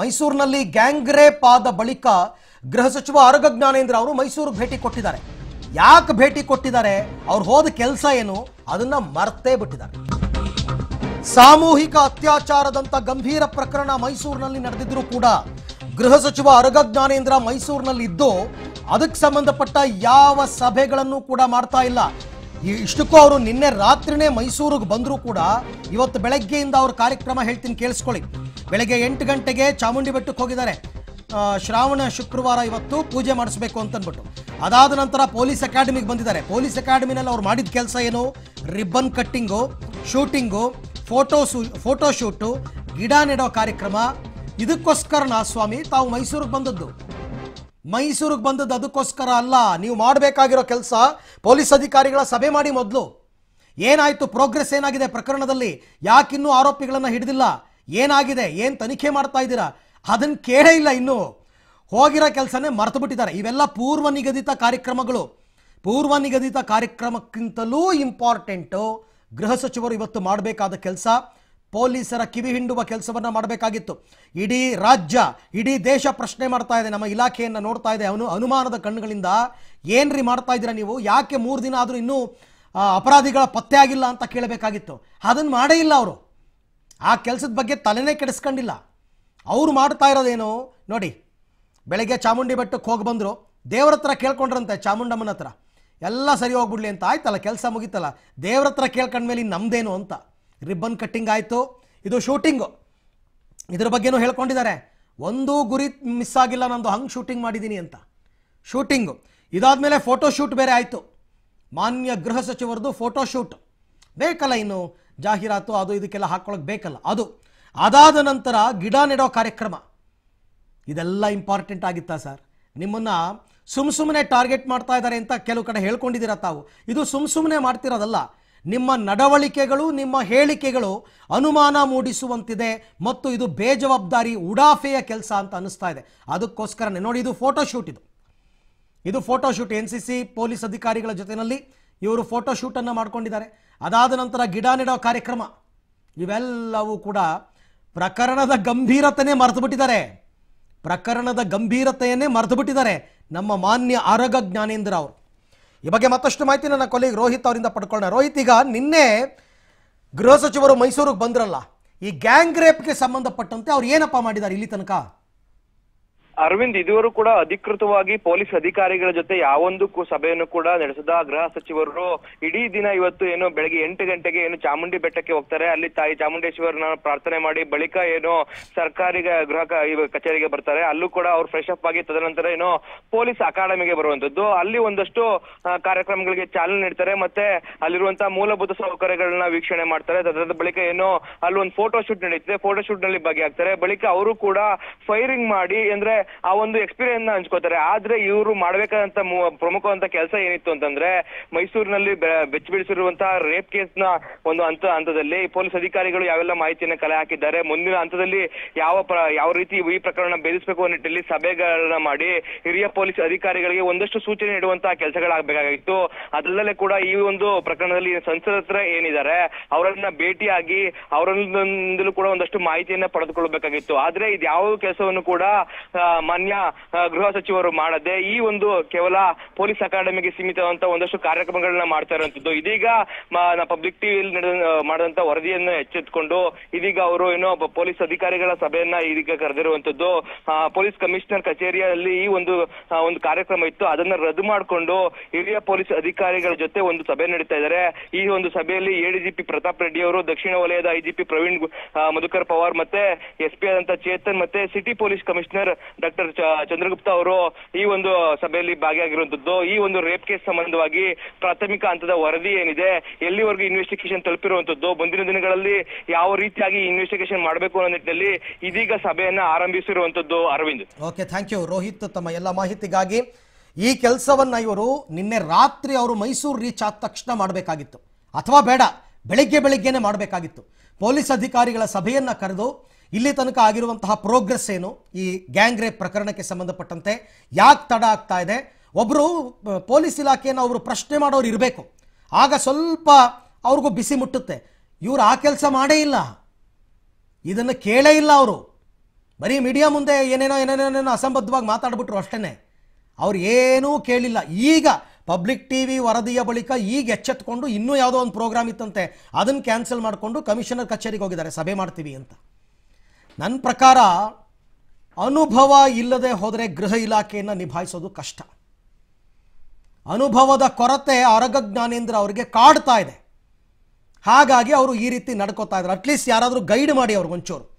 ಮೈಸೂರಿನಲ್ಲಿ ಗ್ಯಾಂಗ್ ಆದ ಬಳಿಕ ಗೃಹ ಸಚಿವ ಆರೋಗ್ಯ ಜ್ಞಾನೇಂದ್ರ ಅವರು ಮೈಸೂರು ಭೇಟಿ ಕೊಟ್ಟಿದ್ದಾರೆ ಯಾಕೆ ಭೇಟಿ ಕೊಟ್ಟಿದ್ದಾರೆ ಅವ್ರು ಹೋದ ಕೆಲಸ ಏನು ಅದನ್ನ ಮರ್ತೇ ಬಿಟ್ಟಿದ್ದಾರೆ ಸಾಮೂಹಿಕ ಅತ್ಯಾಚಾರದಂತ ಗಂಭೀರ ಪ್ರಕರಣ ಮೈಸೂರಿನಲ್ಲಿ ನಡೆದಿದ್ರು ಕೂಡ ಗೃಹ ಸಚಿವ ಅರಗ ಜ್ಞಾನೇಂದ್ರ ಮೈಸೂರಿನಲ್ಲಿ ಇದ್ದು ಅದಕ್ಕೆ ಸಂಬಂಧಪಟ್ಟ ಯಾವ ಸಭೆಗಳನ್ನು ಕೂಡ ಮಾಡ್ತಾ ಇಲ್ಲ ಇಷ್ಟಕ್ಕೂ ಅವರು ನಿನ್ನೆ ರಾತ್ರಿನೇ ಮೈಸೂರಿಗೆ ಬಂದರೂ ಕೂಡ ಇವತ್ತು ಬೆಳಗ್ಗೆಯಿಂದ ಅವ್ರ ಕಾರ್ಯಕ್ರಮ ಹೇಳ್ತೀನಿ ಕೇಳಿಸ್ಕೊಳ್ಳಿ ಬೆಳಗ್ಗೆ ಎಂಟು ಗಂಟೆಗೆ ಚಾಮುಂಡಿ ಬೆಟ್ಟಕ್ಕೆ ಹೋಗಿದ್ದಾರೆ ಶ್ರಾವಣ ಶುಕ್ರವಾರ ಇವತ್ತು ಪೂಜೆ ಮಾಡಿಸ್ಬೇಕು ಅಂತನ್ಬಿಟ್ಟು ಅದಾದ ನಂತರ ಪೊಲೀಸ್ ಅಕಾಡೆಮಿಗೆ ಬಂದಿದ್ದಾರೆ ಪೊಲೀಸ್ ಅಕಾಡೆಮಿನಲ್ಲಿ ಅವ್ರು ಮಾಡಿದ ಕೆಲಸ ಏನು ribbon cutting shooting photo photo shoot ಗಿಡ ನೆಡೋ ಕಾರ್ಯಕ್ರಮ ಇದಕ್ಕೋಸ್ಕರ ನಾ ಸ್ವಾಮಿ ತಾವು ಮೈಸೂರಿಗೆ ಬಂದದ್ದು ಮೈಸೂರಿಗೆ ಬಂದದ್ದು ಅದಕ್ಕೋಸ್ಕರ ಅಲ್ಲ ನೀವು ಮಾಡಬೇಕಾಗಿರೋ ಕೆಲಸ ಪೊಲೀಸ್ ಅಧಿಕಾರಿಗಳ ಸಭೆ ಮಾಡಿ ಮೊದಲು ಏನಾಯಿತು ಪ್ರೋಗ್ರೆಸ್ ಏನಾಗಿದೆ ಪ್ರಕರಣದಲ್ಲಿ ಯಾಕಿನ್ನೂ ಆರೋಪಿಗಳನ್ನು ಹಿಡಿದಿಲ್ಲ ಏನಾಗಿದೆ ಏನು ತನಿಖೆ ಮಾಡ್ತಾ ಇದ್ದೀರಾ ಅದನ್ನು ಕೇಳೇ ಇಲ್ಲ ಇನ್ನು ಹೋಗಿರೋ ಕೆಲಸನೇ ಮರೆತು ಬಿಟ್ಟಿದ್ದಾರೆ ಇವೆಲ್ಲ ಪೂರ್ವ ನಿಗದಿತ ಕಾರ್ಯಕ್ರಮಗಳು ಪೂರ್ವ ನಿಗದಿತ ಕಾರ್ಯಕ್ರಮಕ್ಕಿಂತಲೂ ಇಂಪಾರ್ಟೆಂಟು ಗೃಹ ಸಚಿವರು ಇವತ್ತು ಮಾಡಬೇಕಾದ ಕೆಲಸ ಪೊಲೀಸರ ಕಿವಿ ಹಿಂಡುವ ಕೆಲಸವನ್ನು ಮಾಡಬೇಕಾಗಿತ್ತು ಇಡೀ ರಾಜ್ಯ ಇಡೀ ದೇಶ ಪ್ರಶ್ನೆ ಮಾಡ್ತಾ ಇದೆ ನಮ್ಮ ಇಲಾಖೆಯನ್ನು ನೋಡ್ತಾ ಇದೆ ಅವನು ಅನುಮಾನದ ಕಣ್ಣುಗಳಿಂದ ಏನ್ರಿ ಮಾಡ್ತಾ ಇದ್ದೀರಾ ನೀವು ಯಾಕೆ ಮೂರು ದಿನ ಆದರೂ ಇನ್ನೂ ಅಪರಾಧಿಗಳ ಪತ್ತೆ ಆಗಿಲ್ಲ ಅಂತ ಕೇಳಬೇಕಾಗಿತ್ತು ಅದನ್ನು ಮಾಡೇ ಇಲ್ಲ ಅವರು ಆ ಕೆಲಸದ ಬಗ್ಗೆ ತಲೆನೇ ಕೆಡಿಸ್ಕೊಂಡಿಲ್ಲ ಅವ್ರು ಮಾಡ್ತಾ ಇರೋದೇನು ನೋಡಿ ಬೆಳಗ್ಗೆ ಚಾಮುಂಡಿ ಬೆಟ್ಟಕ್ಕೆ ಹೋಗಿ ಬಂದರು ದೇವ್ರ ಹತ್ರ ಕೇಳ್ಕೊಂಡ್ರಂತೆ ಚಾಮುಂಡಮ್ಮನ ಹತ್ರ ಎಲ್ಲ ಸರಿ ಹೋಗ್ಬಿಡ್ಲಿ ಅಂತ ಆಯ್ತಲ್ಲ ಕೆಲಸ ಮುಗೀತಲ್ಲ ದೇವ್ರ ಹತ್ರ ಕೇಳ್ಕೊಂಡ್ಮೇಲೆ ನಮ್ದೇನು ಅಂತ ರಿಬ್ಬನ್ ಕಟ್ಟಿಂಗ್ ಆಯಿತು ಇದು ಶೂಟಿಂಗು ಇದ್ರ ಬಗ್ಗೆನೂ ಹೇಳ್ಕೊಂಡಿದ್ದಾರೆ ಒಂದು ಗುರಿ ಮಿಸ್ ಆಗಿಲ್ಲ ನಂದು ಹಂಗೆ ಶೂಟಿಂಗ್ ಮಾಡಿದ್ದೀನಿ ಅಂತ ಶೂಟಿಂಗು ಇದಾದ ಮೇಲೆ ಫೋಟೋ ಶೂಟ್ ಬೇರೆ ಆಯಿತು ಮಾನ್ಯ ಗೃಹ ಸಚಿವರದು ಫೋಟೋ ಶೂಟ್ ಬೇಕಲ್ಲ ಇನ್ನು ಜಾಹೀರಾತು ಅದು ಇದಕ್ಕೆಲ್ಲ ಹಾಕ್ಕೊಳಕ್ಕೆ ಬೇಕಲ್ಲ ಅದು ಅದಾದ ನಂತರ ಗಿಡ ನೆಡೋ ಕಾರ್ಯಕ್ರಮ ಇದೆಲ್ಲ ಇಂಪಾರ್ಟೆಂಟ್ ಆಗಿತ್ತಾ ಸರ್ ನಿಮ್ಮನ್ನು ಸುಮ್ ಸುಮ್ಮನೆ ಟಾರ್ಗೆಟ್ ಮಾಡ್ತಾ ಇದ್ದಾರೆ ಅಂತ ಕೆಲವು ಕಡೆ ಹೇಳ್ಕೊಂಡಿದ್ದೀರಾ ತಾವು ಇದು ಸುಮ್ ಸುಮ್ಮನೆ ಮಾಡ್ತಿರೋದಲ್ಲ ನಿಮ್ಮ ನಡವಳಿಕೆಗಳು ನಿಮ್ಮ ಹೇಳಿಕೆಗಳು ಅನುಮಾನ ಮೂಡಿಸುವಂತಿದೆ ಮತ್ತು ಇದು ಬೇಜವಾಬ್ದಾರಿ ಉಡಾಫೆಯ ಕೆಲಸ ಅಂತ ಅನಿಸ್ತಾ ಇದೆ ಅದಕ್ಕೋಸ್ಕರನೇ ನೋಡಿ ಇದು ಫೋಟೋಶೂಟ್ ಇದು ಇದು photoshoot N C C police ಅಧಿಕಾರಿಗಳ ಜೊತೆಯಲ್ಲಿ ಇವರು ಫೋಟೋ ಶೂಟನ್ನು ಮಾಡ್ಕೊಂಡಿದ್ದಾರೆ ಅದಾದ ನಂತರ ಗಿಡ ನೆಡೋ ಕಾರ್ಯಕ್ರಮ ಇವೆಲ್ಲವೂ ಕೂಡ ಪ್ರಕರಣದ ಗಂಭೀರತೆಯೇ ಬಿಟ್ಟಿದ್ದಾರೆ ಪ್ರಕರಣದ ಗಂಭೀರತೆಯನ್ನೇ ಬಿಟ್ಟಿದ್ದಾರೆ ನಮ್ಮ ಮಾನ್ಯ ಆರೋಗ್ಯ ಜ್ಞಾನೇಂದ್ರ ಅವರು ಈ ಬಗ್ಗೆ ಮತ್ತಷ್ಟು ಮಾಹಿತಿ ನನ್ನ ಕೊಲೆಗೆ ರೋಹಿತ್ ಅವರಿಂದ ಪಡ್ಕೊಳ್ಳೋಣ ರೋಹಿತ್ ಈಗ ನಿನ್ನೆ ಗೃಹ ಸಚಿವರು ಮೈಸೂರಿಗೆ ಬಂದ್ರಲ್ಲ ಈ ಗ್ಯಾಂಗ್ ರೇಪ್ಗೆ ಸಂಬಂಧಪಟ್ಟಂತೆ ಅವ್ರು ಏನಪ್ಪ ಮಾಡಿದ್ದಾರೆ ಇಲ್ಲಿ ತನಕ ಅರವಿಂದ್ ಇದುವರೆಗೂ ಕೂಡ ಅಧಿಕೃತವಾಗಿ ಪೊಲೀಸ್ ಅಧಿಕಾರಿಗಳ ಜೊತೆ ಯಾವೊಂದಕ್ಕೂ ಸಭೆಯನ್ನು ಕೂಡ ನಡೆಸದ ಗೃಹ ಸಚಿವರು ಇಡೀ ದಿನ ಇವತ್ತು ಏನು ಬೆಳಗ್ಗೆ ಎಂಟು ಗಂಟೆಗೆ ಏನು ಚಾಮುಂಡಿ ಬೆಟ್ಟಕ್ಕೆ ಹೋಗ್ತಾರೆ ಅಲ್ಲಿ ತಾಯಿ ಚಾಮುಂಡೇಶ್ವರನ ಪ್ರಾರ್ಥನೆ ಮಾಡಿ ಬಳಿಕ ಏನು ಸರ್ಕಾರಿ ಗೃಹ ಕಚೇರಿಗೆ ಬರ್ತಾರೆ ಅಲ್ಲೂ ಕೂಡ ಅವ್ರು ಫ್ರೆಶ್ ಅಪ್ ಆಗಿ ತದನಂತರ ಏನು ಪೊಲೀಸ್ ಅಕಾಡೆಮಿಗೆ ಬರುವಂತದ್ದು ಅಲ್ಲಿ ಒಂದಷ್ಟು ಕಾರ್ಯಕ್ರಮಗಳಿಗೆ ಚಾಲನೆ ನೀಡ್ತಾರೆ ಮತ್ತೆ ಅಲ್ಲಿರುವಂತಹ ಮೂಲಭೂತ ಸೌಕರ್ಯಗಳನ್ನ ವೀಕ್ಷಣೆ ಮಾಡ್ತಾರೆ ತದನಂತರ ಬಳಿಕ ಏನು ಅಲ್ಲಿ ಒಂದು ಫೋಟೋ ಶೂಟ್ ನಡೀತಿದೆ ಫೋಟೋ ಶೂಟ್ ನಲ್ಲಿ ಭಾಗಿಯಾಗ್ತಾರೆ ಬಳಿಕ ಅವರು ಕೂಡ ಫೈರಿಂಗ್ ಮಾಡಿ ಅಂದ್ರೆ ಆ ಒಂದು ಎಕ್ಸ್ಪೀರಿಯನ್ಸ್ ನ ಹಂಚ್ಕೋತಾರೆ ಆದ್ರೆ ಇವರು ಮಾಡ್ಬೇಕಾದಂತ ಪ್ರಮುಖವಂತ ಕೆಲಸ ಏನಿತ್ತು ಅಂತಂದ್ರೆ ಮೈಸೂರಿನಲ್ಲಿ ಬೆಚ್ಚ ಬಿಡಿಸಿರುವಂತಹ ರೇಪ್ ಕೇಸ್ ನ ಒಂದು ಹಂತ ಹಂತದಲ್ಲಿ ಪೊಲೀಸ್ ಅಧಿಕಾರಿಗಳು ಯಾವೆಲ್ಲ ಮಾಹಿತಿಯನ್ನ ಕಲೆ ಹಾಕಿದ್ದಾರೆ ಮುಂದಿನ ಹಂತದಲ್ಲಿ ಯಾವ ಯಾವ ರೀತಿ ಈ ಪ್ರಕರಣ ಬೇಧಿಸಬೇಕು ಅನ್ನೋ ಸಭೆಗಳನ್ನ ಮಾಡಿ ಹಿರಿಯ ಪೊಲೀಸ್ ಅಧಿಕಾರಿಗಳಿಗೆ ಒಂದಷ್ಟು ಸೂಚನೆ ನೀಡುವಂತಹ ಕೆಲಸಗಳಾಗಬೇಕಾಗಿತ್ತು ಅದರಲ್ಲೇ ಕೂಡ ಈ ಒಂದು ಪ್ರಕರಣದಲ್ಲಿ ಸಂಸದರ ಏನಿದ್ದಾರೆ ಅವರನ್ನ ಭೇಟಿಯಾಗಿ ಅವರಿಂದಲೂ ಕೂಡ ಒಂದಷ್ಟು ಮಾಹಿತಿಯನ್ನ ಪಡೆದುಕೊಳ್ಳಬೇಕಾಗಿತ್ತು ಆದ್ರೆ ಇದು ಯಾವ ಕೆಲಸವನ್ನು ಕೂಡ ಮಾನ್ಯ ಗೃಹ ಸಚಿವರು ಮಾಡದೆ ಈ ಒಂದು ಕೇವಲ ಪೊಲೀಸ್ ಅಕಾಡೆಮಿಗೆ ಸೀಮಿತವಾದಂತಹ ಒಂದಷ್ಟು ಕಾರ್ಯಕ್ರಮಗಳನ್ನ ಮಾಡ್ತಾ ಇರುವಂತದ್ದು ಇದೀಗ ಪಬ್ಲಿಕ್ ಟಿವಿಯಲ್ಲಿ ನಡೆದ ಮಾಡಿದಂತ ವರದಿಯನ್ನು ಎಚ್ಚೆತ್ಕೊಂಡು ಇದೀಗ ಅವರು ಏನೋ ಪೊಲೀಸ್ ಅಧಿಕಾರಿಗಳ ಸಭೆಯನ್ನ ಇದೀಗ ಕರೆದಿರುವಂತದ್ದು ಪೊಲೀಸ್ ಕಮಿಷನರ್ ಕಚೇರಿಯಲ್ಲಿ ಈ ಒಂದು ಒಂದು ಕಾರ್ಯಕ್ರಮ ಇತ್ತು ಅದನ್ನ ರದ್ದು ಮಾಡಿಕೊಂಡು ಹಿರಿಯ ಪೊಲೀಸ್ ಅಧಿಕಾರಿಗಳ ಜೊತೆ ಒಂದು ಸಭೆ ನಡೀತಾ ಇದ್ದಾರೆ ಈ ಒಂದು ಸಭೆಯಲ್ಲಿ ಎಡಿಜಿಪಿ ಪ್ರತಾಪ್ ರೆಡ್ಡಿ ಅವರು ದಕ್ಷಿಣ ವಲಯದ ಐಜಿಪಿ ಪ್ರವೀಣ್ ಮಧುಕರ್ ಪವಾರ್ ಮತ್ತೆ ಎಸ್ಪಿ ಆದಂತ ಚೇತನ್ ಮತ್ತೆ city police commissioner doctor Chandragupta ಅವರು ಈ ಒಂದು ಸಭೆಯಲ್ಲಿ ಭಾಗಿಯಾಗಿರುವಂತದ್ದು ಈ ಒಂದು ರೇಪ್ ಕೇಸ್ ಸಂಬಂಧವಾಗಿ ಪ್ರಾಥಮಿಕ ಹಂತದ ವರದಿ ಏನಿದೆ ಎಲ್ಲಿವರೆಗೂ ಇನ್ವೆಸ್ಟಿಗೇಷನ್ ತಲುಪಿರುವಂತದ್ದು ಮುಂದಿನ ದಿನಗಳಲ್ಲಿ ಯಾವ ರೀತಿಯಾಗಿ ಇನ್ವೆಸ್ಟಿಗೇಷನ್ ಮಾಡಬೇಕು ಅನ್ನೋ ನಿಟ್ಟಿನಲ್ಲಿ ಇದೀಗ ಸಭೆಯನ್ನ ಆರಂಭಿಸಿರುವಂತದ್ದು Arvind okay thank you Rohit ತಮ್ಮ ಎಲ್ಲ ಮಾಹಿತಿಗಾಗಿ ಈ ಕೆಲಸವನ್ನ ಇವರು ನಿನ್ನೆ ರಾತ್ರಿ ಅವರು ಮೈಸೂರು ರೀಚ್ ಆದ ತಕ್ಷಣ ಮಾಡಬೇಕಾಗಿತ್ತು ಅಥವಾ ಬೇಡ ಬೆಳಿಗ್ಗೆ ಬೆಳಿಗ್ಗೆನೆ ಮಾಡಬೇಕಾಗಿತ್ತು ಪೊಲೀಸ್ ಅಧಿಕಾರಿಗಳ ಸಭೆಯನ್ನ ಕರೆದು ಇಲ್ಲಿ ತನಕ ಆಗಿರುವಂತಹ ಪ್ರೋಗ್ರೆಸ್ ಏನು ಈ ಗ್ಯಾಂಗ್ ರೇಪ್ ಪ್ರಕರಣಕ್ಕೆ ಸಂಬಂಧಪಟ್ಟಂತೆ ಯಾಕೆ ತಡ ಆಗ್ತಾ ಇದೆ ಒಬ್ಬರು ಪೊಲೀಸ್ ಇಲಾಖೆಯನ್ನು ಅವರು ಪ್ರಶ್ನೆ ಮಾಡೋರು ಇರಬೇಕು ಆಗ ಸ್ವಲ್ಪ ಅವ್ರಿಗೂ ಬಿಸಿ ಮುಟ್ಟುತ್ತೆ ಇವರು ಆ ಕೆಲಸ ಮಾಡೇ ಇಲ್ಲ ಇದನ್ನು ಕೇಳೇ ಇಲ್ಲ ಅವರು ಬರೀ ಮೀಡಿಯಾ ಮುಂದೆ ಏನೇನೋ ಏನೇನೇನೇನೋ ಅಸಂಬದ್ಧವಾಗಿ ಮಾತಾಡ್ಬಿಟ್ರು ಅಷ್ಟೇ ಅವ್ರು ಏನೂ ಕೇಳಿಲ್ಲ ಈಗ ಪಬ್ಲಿಕ್ ಟಿ ವಿ ವರದಿಯ ಬಳಿಕ ಈಗ ಎಚ್ಚೆತ್ಕೊಂಡು ಇನ್ನೂ ಯಾವುದೋ ಒಂದು ಪ್ರೋಗ್ರಾಮ್ ಇತ್ತಂತೆ ಅದನ್ನು ಕ್ಯಾನ್ಸಲ್ ಮಾಡಿಕೊಂಡು ಕಮಿಷನರ್ ಕಚೇರಿಗೆ ಹೋಗಿದ್ದಾರೆ ಸಭೆ ಮಾಡ್ತೀವಿ ಅಂತ ನನ್ನ ಪ್ರಕಾರ ಅನುಭವ ಇಲ್ಲದೆ ಹೋದರೆ ಗೃಹ ಇಲಾಖೆಯನ್ನು ನಿಭಾಯಿಸೋದು ಕಷ್ಟ ಅನುಭವದ ಕೊರತೆ ಅರಗ ಜ್ಞಾನೇಂದ್ರ ಅವರಿಗೆ ಕಾಡ್ತಾ ಇದೆ ಹಾಗಾಗಿ ಅವರು ಈ ರೀತಿ ನಡ್ಕೋತಾ ಇದ್ದಾರೆ ಅಟ್ಲೀಸ್ಟ್ ಯಾರಾದರೂ ಗೈಡ್ ಮಾಡಿ ಒಂಚೂರು